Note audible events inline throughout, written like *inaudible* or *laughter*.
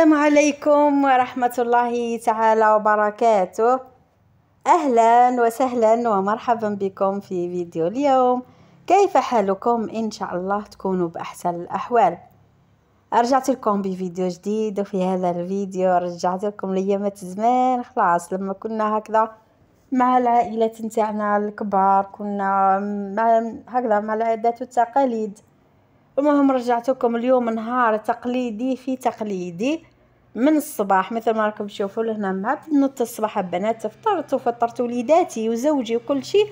السلام عليكم ورحمة الله تعالى وبركاته أهلا وسهلا ومرحبا بكم في فيديو اليوم كيف حالكم إن شاء الله تكونوا بأحسن الأحوال رجعت لكم بفيديو جديد وفي هذا الفيديو رجعت لكم لأيامات زمان خلاص لما كنا هكذا مع العائلة نتاعنا الكبار كنا مع هكذا مع العادات والتقاليد المهم رجعتكم اليوم نهار تقليدي في تقليدي من الصباح مثل ما راكم تشوفوا لهنا مع بنوت الصباح البنات فطرت وفطرت وليداتي وزوجي وكل شيء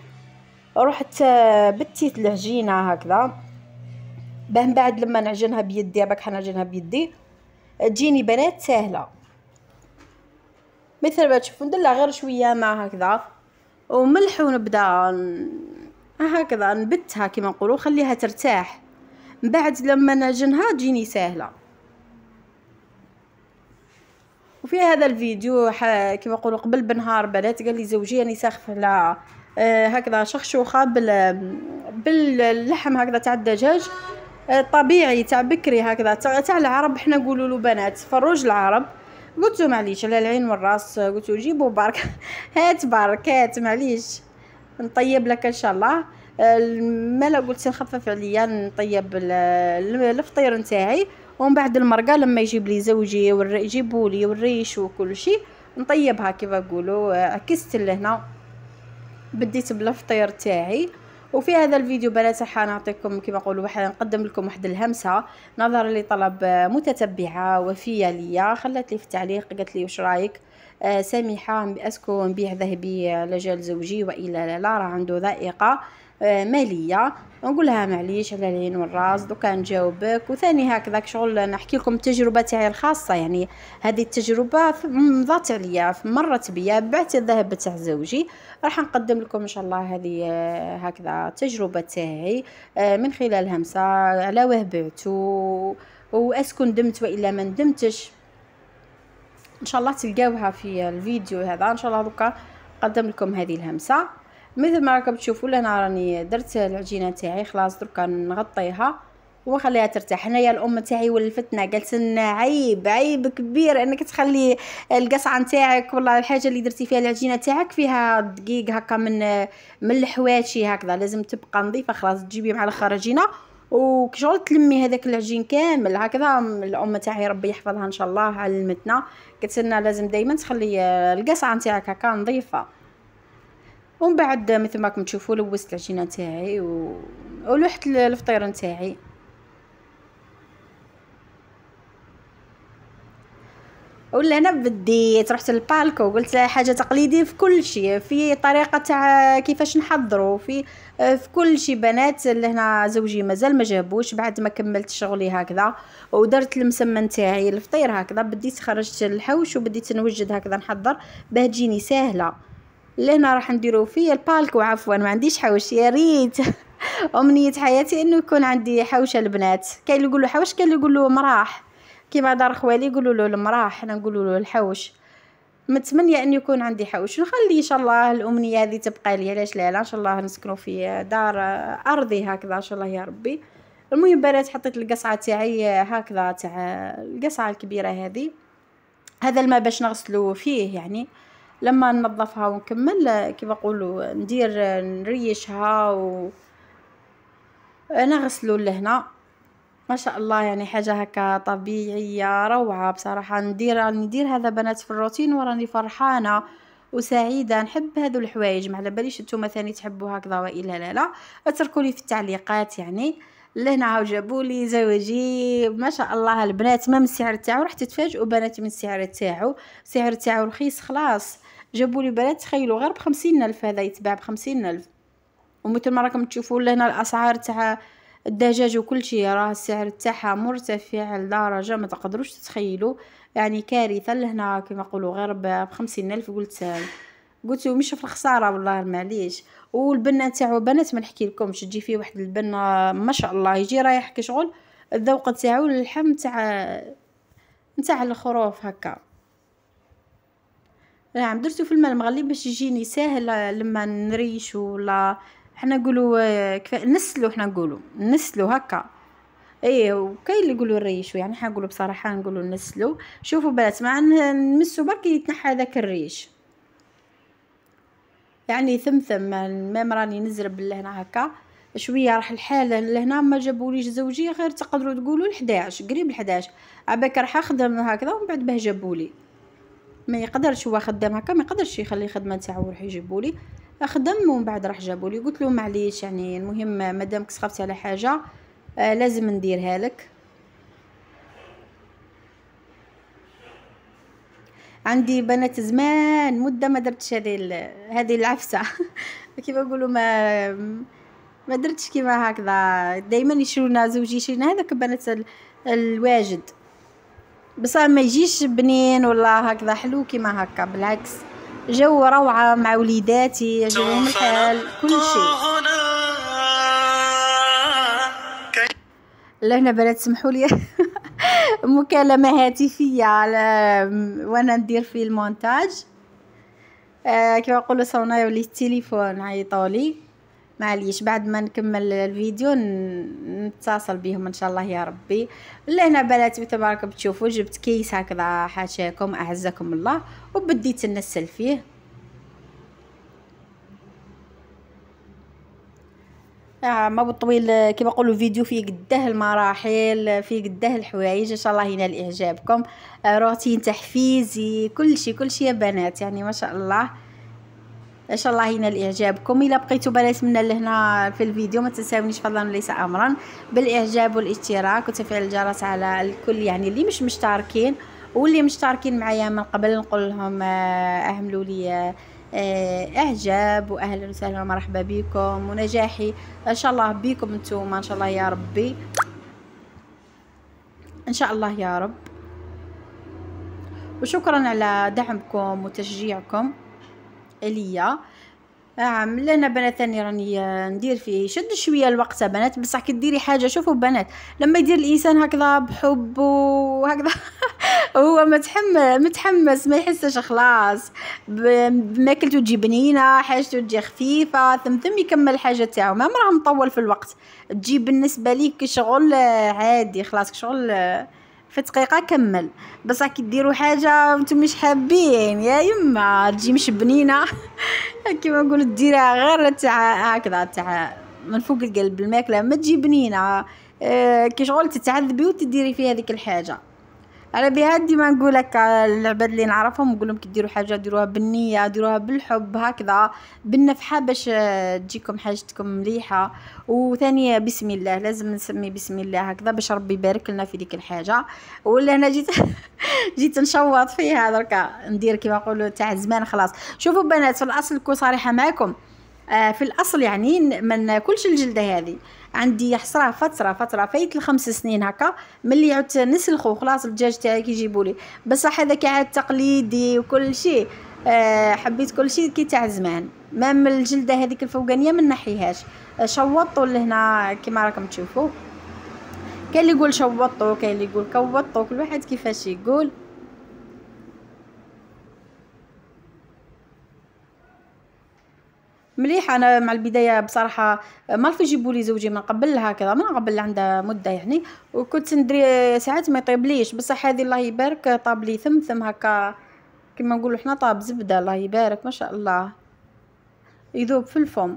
رحت آه، بتيت العجينه هكذا باه بعد لما نعجنها بيدي باك حنعجنها بيدي تجيني بنات سهله مثل ما تشوفوا ندلع غير شويه مع هكذا وملح ونبدا هكذا نبتها كما نقولوا خليها ترتاح بعد لما نجنها تجيني ساهله وفي هذا الفيديو كما نقولوا قبل بنهار بنات قال لي زوجي راني ساخف على آه، هكذا شخشوخه بال باللحم هكذا تاع الدجاج آه، طبيعي تاع بكري هكذا تاع العرب حنا نقولوا له بنات فروج العرب قلت له معليش على العين والراس قلت له جيبوا برك *laughs* هات برك هات معليش نطيب لك ان شاء الله الملا قلت نخفف عليا نطيب الفطير نتاعي ومن بعد المرقه لما يجيب لي زوجي يجيبوا لي والريش وكل شيء نطيبها كيف نقولوا عكست لهنا بديت بالفطير تاعي وفي هذا الفيديو بنات نعطيكم كما نقولوا واحد نقدم لكم واحد الهمسه نظرا لطلب متتبعه وفيه ليا خلات لي في التعليق قالت لي واش رايك آه سامحه اسكو نبيع ذهبي لجال زوجي والا لا لا راه عنده ذائقه آه، ماليه نقول لها معليش على العين والراس دوكا نجاوبك وثاني هكذاك شغل نحكي لكم التجربه تاعي الخاصه يعني هذه التجربه مضات عليا مرت بيا بعت الذهب تاع زوجي راح نقدم لكم ان شاء الله هذه آه، هكذا التجربه تاعي آه، من خلال همسه على واه بعتو واسكن ندمت والا ما ندمتش ان شاء الله تلقاوها في الفيديو هذا ان شاء الله دوكا نقدم لكم هذه الهمسه مثل ما راكم تشوفوا لهنا راني درت العجينه تاعي خلاص دركا نغطيها ونخليها ترتاح هنايا الام تاعي ولفتنا قالت لنا عيب عيب كبير انك تخلي القصعه نتاعك والله الحاجه اللي درتي فيها العجينه تاعك فيها دقيق هكا من من الحواشي هكذا لازم تبقى نظيفه خلاص تجيبي مع الخرجينه وكشغل تلمي هذاك العجين كامل هكذا الام تاعي ربي يحفظها ان شاء الله علمتنا قالت لنا لازم دائما تخلي القصعه نتاعك هكا نظيفه ومن بعد مثل ما راكم تشوفوا لوست العجينه نتاعي و... ولوحت الفطير نتاعي ولا انا بديت رحت للبالكو قلت حاجه تقليديه في كل شيء في طريقه تاع كيفاش نحضروا في في كل شيء بنات اللي هنا زوجي مازال ما جابوش بعد ما كملت شغلي هكذا ودرت المسمن نتاعي الفطير هكذا بديت خرجت الحوش وبديت نوجد هكذا نحضر باه تجيني ساهله لهنا راح نديرو فيا البالكو عفوا ما عنديش حوش يا ريت *laughs* امنيه حياتي انه يكون عندي حوشه البنات كاين اللي يقولوا حوش كاين اللي يقولوا مراح كيما دار خوالي يقولوا له المراح حنا نقولوا له الحوش متمنيه ان يكون عندي حوش نخلي ان شاء الله الامنيه هذه تبقى لي علاش لا ان شاء الله نسكنوا في دار ارضي هكذا ان شاء الله يا ربي المهم بنات حطيت القصعه تاعي هكذا تاع القصعه الكبيره هذه هذا الماء باش نغسلو فيه يعني لما ننظفها ونكمل كيف نقولوا ندير نريشها و نغسلوا لهنا ما شاء الله يعني حاجه هكا طبيعيه روعه بصراحه ندير ندير هذا بنات في الروتين وراني فرحانه وسعيده نحب هذو الحوايج ما على باليش نتوما ثاني تحبوا هكذا والا لا لا اتركوا لي في التعليقات يعني لهنا هاو جابوا لي زواجي ما شاء الله البنات ما من السعر تاعو راح تتفاجئوا بنات من السعر تاعو السعر تاعو رخيص خلاص جابوا لي بنات تخيلوا غير بخمسين الف هذا يتباع بخمسين الف ومثل ما راكم تشوفوا لهنا الاسعار تاع الدجاج وكل شيء راه السعر تاعها مرتفع لدرجه ما تقدروش تتخيلوا يعني كارثه لهنا كما يقولوا غير بخمسين الف قلت قلت مش في الخساره والله معليش والبنه تاعو بنات ما نحكي لكمش تجي فيه واحد البنه ما شاء الله يجي رايح كشغل الذوق تاعو اللحم تاع نتاع الخروف هكا نعم درتو في الماء المغلي باش يجيني ساهل آه، لما نريشو ولا حنا نقولوا آه، كفا نسلو حنا نقولوا نسلو هكا ايه وكاين اللي يقولوا الريشو يعني حنقولوا بصراحه نقولوا نسلو شوفوا بنات مع نمسو برك يتنحى هذاك الريش يعني ثمثم ما راني نزرب لهنا هكا شويه راح الحاله لهنا ما جابوليش زوجي غير تقدروا تقولوا 11 قريب 11 عباك راح اخدم هكذا ومن بعد باه جابولي ما يقدرش هو خدام هكا ما يقدرش يخلي الخدمه تاعو يروح يجيبو لي خدم ومن بعد راح جابو لي قلت له معليش يعني المهم مادامك سخفتي على حاجه آه لازم نديرها لك عندي بنات زمان مده ما درتش هذه هذه العفسه *laughs* كيما نقولوا ما ما درتش كيما هكذا دائما يشرونا زوجي شينا هذاك بنات الواجد بصح ما يجيش بنين ولا هكذا حلو كيما هكا بالعكس جو روعه مع وليداتي يعجبهم الحال كل شيء لهنا بلا تسمحوا لي *laughs* مكالمه هاتفيه على وانا ندير في المونتاج آه كيما نقولوا صوناي ولي التليفون عيطوا لي معليش بعد ما نكمل الفيديو نتصل بهم ان شاء الله يا ربي لهنا بناتي تبارك بتشوفوا جبت كيس هكذا حاشاكم اعزكم الله وبديت نسل فيه آه ما بالطويل كما نقولوا فيديو فيه قده المراحل فيه قده الحوايج ان شاء الله ينال اعجابكم آه روتين تحفيزي كل شيء كل شيء يا بنات يعني ما شاء الله ان شاء الله ينال اعجابكم الا بقيتوا بنات منا لهنا في الفيديو ما تنساونيش فضلا وليس امرا بالاعجاب والاشتراك وتفعيل الجرس على الكل يعني اللي مش مشتركين واللي مشتركين معايا من قبل نقول لهم آه، اهملوا لي آه، اعجاب واهلا وسهلا ومرحبا بكم ونجاحي ان شاء الله بكم نتوما ان شاء الله يا ربي ان شاء الله يا رب وشكرا على دعمكم وتشجيعكم ليا عامل لنا بنات ثاني راني آه، ندير فيه شد شويه الوقت بنات بصح كي ديري حاجه شوفوا بنات لما يدير الانسان هكذا بحب وهكذا *laughs* هو متحمس متحمس ما يحسش خلاص ماكلته تجي بنينه حاجته تجي خفيفه ثم ثم يكمل الحاجه تاعو ما راه مطول في الوقت تجي بالنسبه ليك شغل آه، عادي خلاص شغل آه، في دقيقه كمل بس كي ديروا حاجه وانتم مش حابين يا يما تجي مش بنينه *laughs* كيما نقول ديرها غير تاع هكذا تاع من فوق القلب الماكله ما تجي بنينه آه، كي شغل تتعذبي وتديري في هذيك الحاجه انا بهدي ما نقول لك العباد اللي نعرفهم نقول لهم كي حاجه ديروها بالنيه ديروها بالحب هكذا بالنفحه آه، باش تجيكم حاجتكم مليحه وثانيه بسم الله لازم نسمي بسم الله هكذا باش ربي يبارك لنا في ديك الحاجه ولا انا جيت *laughs* جيت نشوط فيها دركا ندير كيما نقولوا تاع زمان خلاص شوفوا بنات في الاصل نكون صريحه معكم آه في الأصل يعني ما ناكلش الجلدة هذه عندي حصرها فتره فتره فايت الخمس سنين هكا ملي عدت نسلخو خلاص الدجاج تاعي كيجيبوا لي بصح هذاك عاد تقليدي وكل شيء آه حبيت كل شيء كي تاع زمان مام الجلده هذيك الفوقانيه ما نحيهاش شوطوا لهنا كما راكم تشوفوا كاين اللي يقول شوطوا كاين اللي يقول كوطوا كل واحد كيفاش يقول مليح انا مع البدايه بصراحه ما في يجيبوا لي زوجي من قبل هكذا من قبل عندها مده يعني وكنت ندري ساعات ما يطيبليش بصح هذه الله يبارك طاب لي ثم ثم هكا كما نقولوا حنا طاب زبده الله يبارك ما شاء الله يذوب في الفم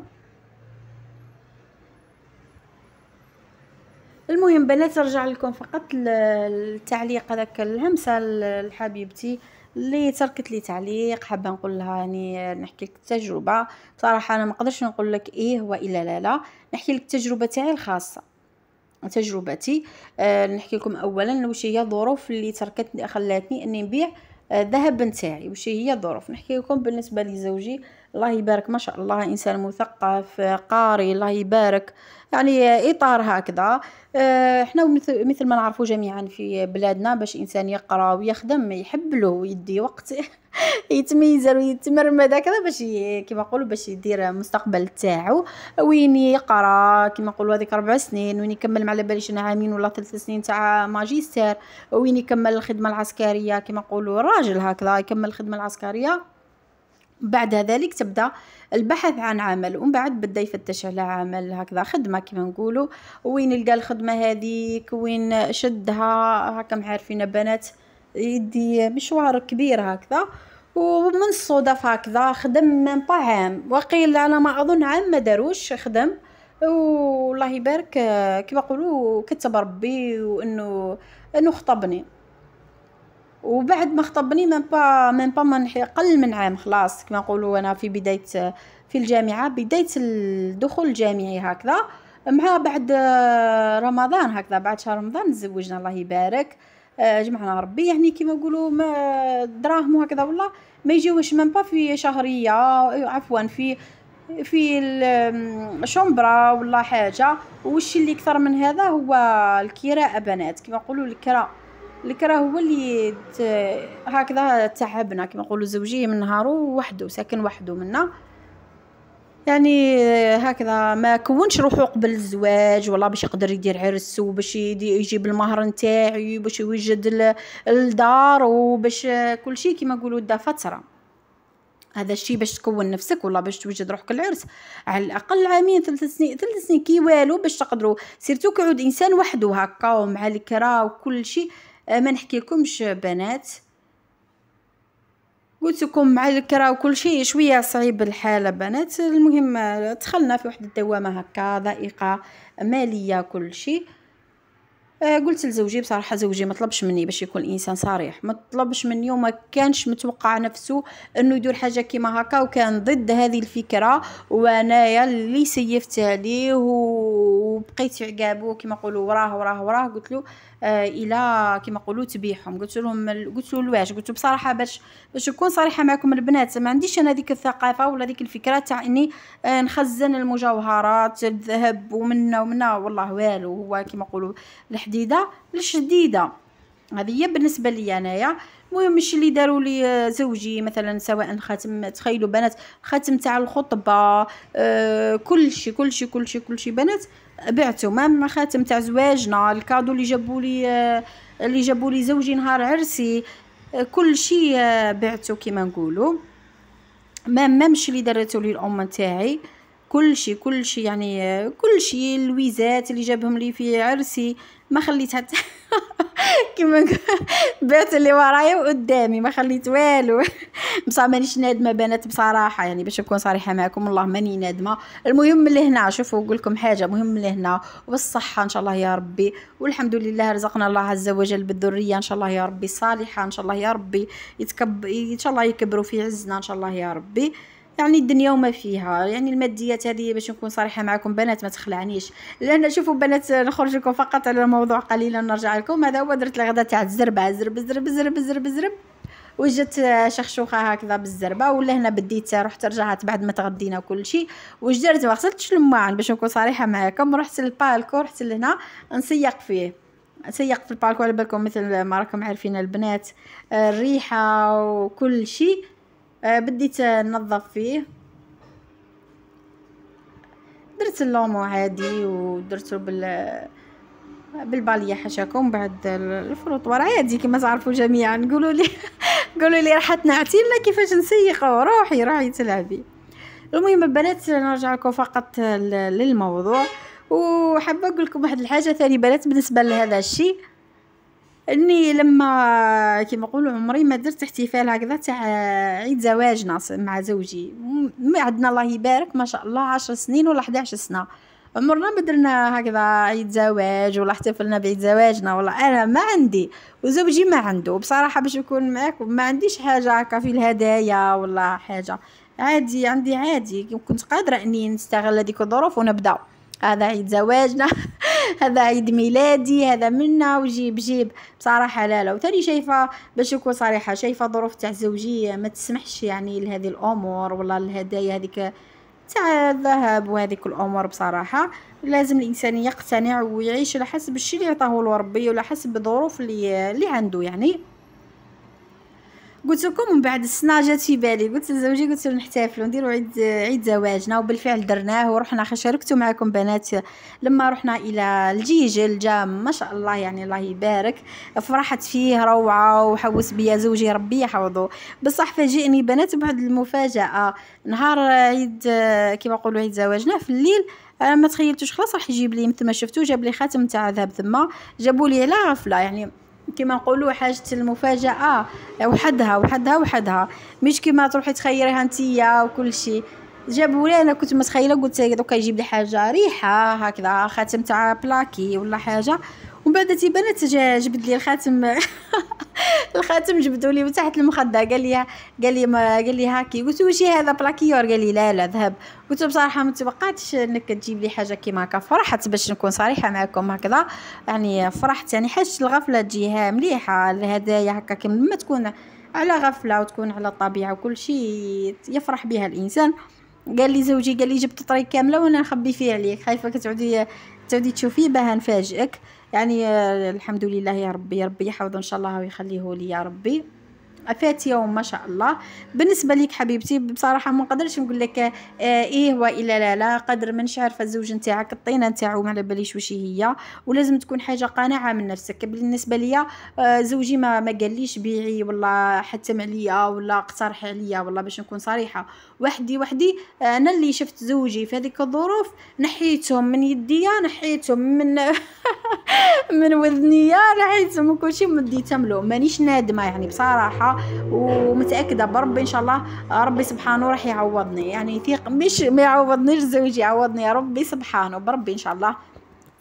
المهم بنات نرجع لكم فقط التعليق هذاك الهمسه لحبيبتي اللي تركت لي تعليق حابه نقول لها يعني نحكي لك التجربه صراحه انا ما نقدرش نقول لك ايه والا لا لا نحكي لك التجربه تاعي الخاصه تجربتي أه نحكي لكم اولا واش هي الظروف اللي تركتني خلاتني اني نبيع الذهب نتاعي واش هي الظروف نحكي لكم بالنسبه لزوجي الله يبارك ما شاء الله انسان مثقف قاري الله يبارك يعني اطار هكذا آه، احنا مثل ما نعرفوا جميعا في بلادنا باش انسان يقرا ويخدم يحب له يدي وقته يتميز ويتمرمد هكذا باش كيما نقولوا باش يدير المستقبل تاعو وين يقرا كيما نقولوا هذيك ربع سنين وين يكمل ما على باليش عامين ولا ثلاث سنين تاع ماجستير وين يكمل الخدمه العسكريه كيما نقولوا راجل هكذا يكمل الخدمه العسكريه بعد ذلك تبدا البحث عن عمل ومن بعد بدا يفتش على عمل هكذا خدمه كيما نقولوا وين يلقى الخدمه هذيك وين شدها هكا عارفين بنات يدي مشوار كبير هكذا ومن الصدف هكذا خدم من عام وقيل على ما اظن عام ما داروش خدم والله يبارك كما يقولوا كتب ربي وانه انه خطبني وبعد ما خطبني من با من با من قل من عام خلاص كما نقولوا انا في بدايه في الجامعه بدايه الدخول الجامعي هكذا مع بعد آه، رمضان هكذا بعد شهر رمضان تزوجنا الله يبارك آه، جمعنا ربي يعني كيما نقولوا ما دراهم وهكذا والله ما يجيوش من با في شهريه عفوا في في الشومبرا ولا حاجه والشي اللي اكثر من هذا هو الكراء بنات كيما نقولوا الكراء الكرا هو اللي هكذا تعبنا كيما نقولوا زوجيه من نهارو وحده ساكن وحده منا يعني آه، هكذا ما كونش روحو قبل الزواج ولا باش يقدر يدير عرس وباش يجيب المهر نتاعي باش يوجد الدار وباش آه، كل شيء كيما نقولوا دا فتره هذا الشيء باش تكون نفسك ولا باش توجد روحك العرس على الاقل عامين ثلاث سنين ثلاث سنين كي والو باش تقدروا سيرتو كيعود انسان وحده هكا ومع الكرا وكل شيء آه، ما لكمش بنات قلت لكم مع الكرا وكل شيء شويه صعيب الحال بنات المهم دخلنا في واحد الدوامه هكا ضائقه ماليه كل شيء آه، قلت لزوجي بصراحه زوجي ما طلبش مني باش يكون الانسان صريح ما طلبش مني وما كانش متوقع نفسه انه يدير حاجه كيما هكا وكان ضد هذه الفكره وانايا اللي سيفت عليه وبقيت عقابه كيما نقولوا وراه وراه وراه قلت له آه، الى كما نقولوا تبيعهم قلت لهم قلت له واش قلت بصراحه باش باش نكون صريحه معكم البنات ما عنديش انا ديك الثقافه ولا ديك الفكره تاع اني آه، نخزن المجوهرات الذهب ومنا ومنا والله والو هو كما نقولوا الحديده الشديده هذه هي بالنسبه لي انايا المهم مش اللي داروا لي آه، زوجي مثلا سواء خاتم تخيلوا بنات خاتم تاع الخطبه آه كل شيء كل شيء كل شيء كل شيء بنات بعته مام الخاتم تاع زواجنا الكادو اللي جابوا لي اللي جابوا لي زوجي نهار عرسي كل شيء بعته كيما نقولوا ما مامش اللي درته لي الام تاعي كل شيء كل شيء يعني كل شيء الويزات اللي جابهم لي في عرسي ما خليت حتى *laughs* كيما بات اللي ورايا وقدامي ما خليت والو بصح مانيش نادمه بنات بصراحه يعني باش نكون صريحه معكم والله ماني نادمه المهم اللي هنا شوفوا نقول لكم حاجه مهم اللي هنا وبالصحه ان شاء الله يا ربي والحمد لله رزقنا الله عز وجل بالذريه ان شاء الله يا ربي صالحه ان شاء الله يا ربي يتكب ان شاء الله يكبروا في عزنا ان شاء الله يا ربي يعني الدنيا وما فيها يعني الماديات هذه باش نكون صريحه معكم بنات ما تخلعنيش لان شوفوا بنات نخرج لكم فقط على الموضوع قليلا نرجع لكم هذا هو درت الغدا تاع الزربه زرب زرب زرب زرب زرب وجدت شخشوخه هكذا بالزربه ولا هنا بديت رحت رجعت بعد ما تغدينا كل شيء واش درت ما غسلتش الماعن باش نكون صريحه معكم رحت للبالكو رحت لهنا نسيق فيه تسيق في البالكو على بالكم مثل ما راكم عارفين البنات الريحه وكل شيء آه بديت ننظف فيه درت اللومو عادي ودرتو بال بالباليه حشاكم بعد الفروطوار عادي كما تعرفوا جميعا قولوا لي *laughs* قولوا لي تنعتي لا كيفاش نسيقوا روحي روحي تلعبي المهم البنات نرجع لكم فقط للموضوع وحابه نقول لكم واحد الحاجه ثاني بنات بالنسبه لهذا الشيء اني لما كيما نقولوا عمري ما درت احتفال هكذا تاع عيد زواجنا مع زوجي ما عندنا الله يبارك ما شاء الله عشر سنين ولا 11 سنه عمرنا ما درنا هكذا عيد زواج ولا احتفلنا بعيد زواجنا ولا انا ما عندي وزوجي ما عنده بصراحه باش نكون معاك ما عنديش حاجه هكا في الهدايا ولا حاجه عادي عندي عادي كنت قادره اني نستغل هذيك الظروف ونبدا هذا عيد زواجنا *laughs* هذا عيد ميلادي هذا منا وجيب جيب بصراحه لا لا وثاني شايفه باش نكون صريحه شايفه ظروف تاع الزوجيه ما تسمحش يعني لهذه الامور ولا الهدايا هذيك تاع الذهب وهذيك الامور بصراحه لازم الانسان يقتنع ويعيش على حسب الشيء اللي عطاه ربي وعلى حسب الظروف اللي اللي عنده يعني قلت لكم من بعد السنه جات في بالي قلت لزوجي قلت له نحتفلوا نديروا عيد عيد زواجنا وبالفعل درناه ورحنا شاركتو معكم بنات لما رحنا الى الجيجل جا ما شاء الله يعني الله يبارك فرحت فيه روعه وحوس بيا زوجي ربي يحفظه بصح فاجئني بنات بعد المفاجاه نهار عيد كما نقولوا عيد زواجنا في الليل انا ما تخيلتوش خلاص راح يجيب لي مثل ما شفتو جاب لي خاتم تاع ذهب ثما جابوا لي على غفله يعني كما نقولوا حاجه المفاجاه وحدها وحدها وحدها مش كما تروحي تخيريها نتيا وكل شيء جابوا لي انا كنت متخيله قلت دوكا يجيب لي حاجه ريحه هكذا خاتم تاع بلاكي ولا حاجه بعد تيبانات جبد لي الخاتم *laughs* الخاتم جبدوا لي تحت المخده قال لي قال لي ما قال لي هاكي قلت واش هذا بلاكيور قال لي لا لا ذهب قلت بصراحه ما توقعتش انك تجيب لي حاجه كيما هكا فرحت باش نكون صريحه معكم هكذا يعني فرحت يعني حاش الغفله تجيها مليحه الهدايا هكا كيما ما تكون على غفله وتكون على الطبيعه وكل شيء يفرح بها الانسان قال لي زوجي قال لي جبت طريق كامله وانا نخبي فيه عليك خايفه كتعودي تعودي تشوفيه باه نفاجئك يعني آه، الحمد لله يا ربي يا ربي يحفظه ان شاء الله ويخليه لي يا ربي فات يوم ما شاء الله بالنسبه ليك حبيبتي بصراحه ما نقدرش نقول لك آه، ايه والا لا لا قدر ما عارفه الزوج نتاعك الطينه نتاعو ما على باليش واش هي ولازم تكون حاجه قناعه من نفسك بالنسبه ليا آه، زوجي ما ما قاليش بيعي ولا حتم عليا ولا اقترح عليا والله باش نكون صريحه وحدي وحدي آه، انا اللي شفت زوجي في هذيك الظروف نحيتهم من يديا نحيتهم من *laughs* من وذنيا نحيتهم كل شيء مديتهم له مانيش نادمه يعني بصراحه ومتاكده بربي ان شاء الله ربي سبحانه راح يعوضني يعني ثيق مش ما يعوضنيش زوجي يعوضني ربي سبحانه بربي ان شاء الله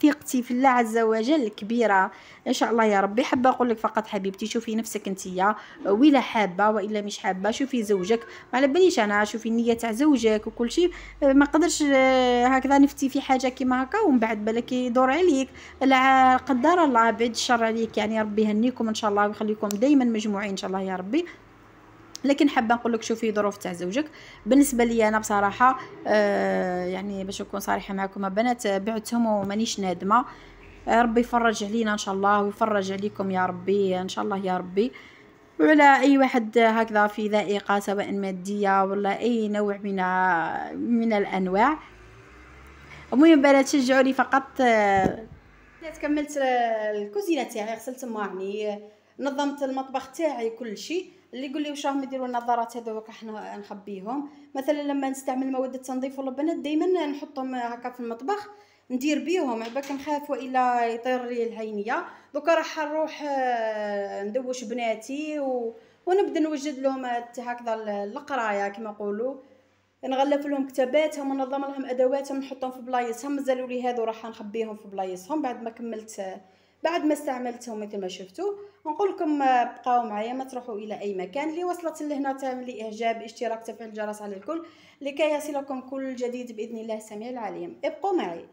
ثقتي في الله عز وجل كبيره ان شاء الله يا ربي حابه اقول لك فقط حبيبتي شوفي نفسك انتيا ولا حابه والا مش حابه شوفي زوجك ما على باليش انا شوفي النيه تاع زوجك وكل شيء ما قدرش آه، هكذا نفتي في حاجه كيما هكا ومن بعد بالك يدور عليك لا قدر الله بعد الشر عليك يعني ربي يهنيكم ان شاء الله ويخليكم دائما مجموعين ان شاء الله يا ربي لكن حابه نقول لك شوفي ظروف تاع زوجك بالنسبه لي انا بصراحه آه يعني باش نكون صريحه معكم بنات بعتهم ومانيش نادمه ربي يفرج علينا ان شاء الله ويفرج عليكم يا ربي ان شاء الله يا ربي ولا اي واحد هكذا في ذائقه سواء ماديه ولا اي نوع من من الانواع المهم بنات شجعوني فقط آه، كملت الكوزينه تاعي غسلت مواعيني نظمت المطبخ تاعي كل شيء اللي يقول لي واش راهم يديروا النظارات هذوك حنا نخبيهم مثلا لما نستعمل مواد التنظيف واللبنات دائما نحطهم هكا في المطبخ ندير بيهم على بالك نخاف والا يطير لي العينيه دوكا راح نروح آه، ندوش بناتي و... ونبدا نوجد لهم هكذا القرايه كما نقولوا نغلف لهم كتاباتهم ونظم لهم ادواتهم نحطهم في بلايصهم مازالوا لي هذو راح نخبيهم في بلايصهم بعد ما كملت آه، بعد ما استعملته مثل ما شفتوا نقول لكم بقاو معايا ما تروحوا الى اي مكان اللي وصلت لهنا تعملي اعجاب اشتراك تفعيل الجرس على الكل لكي يصلكم كل جديد باذن الله السميع العليم ابقوا معي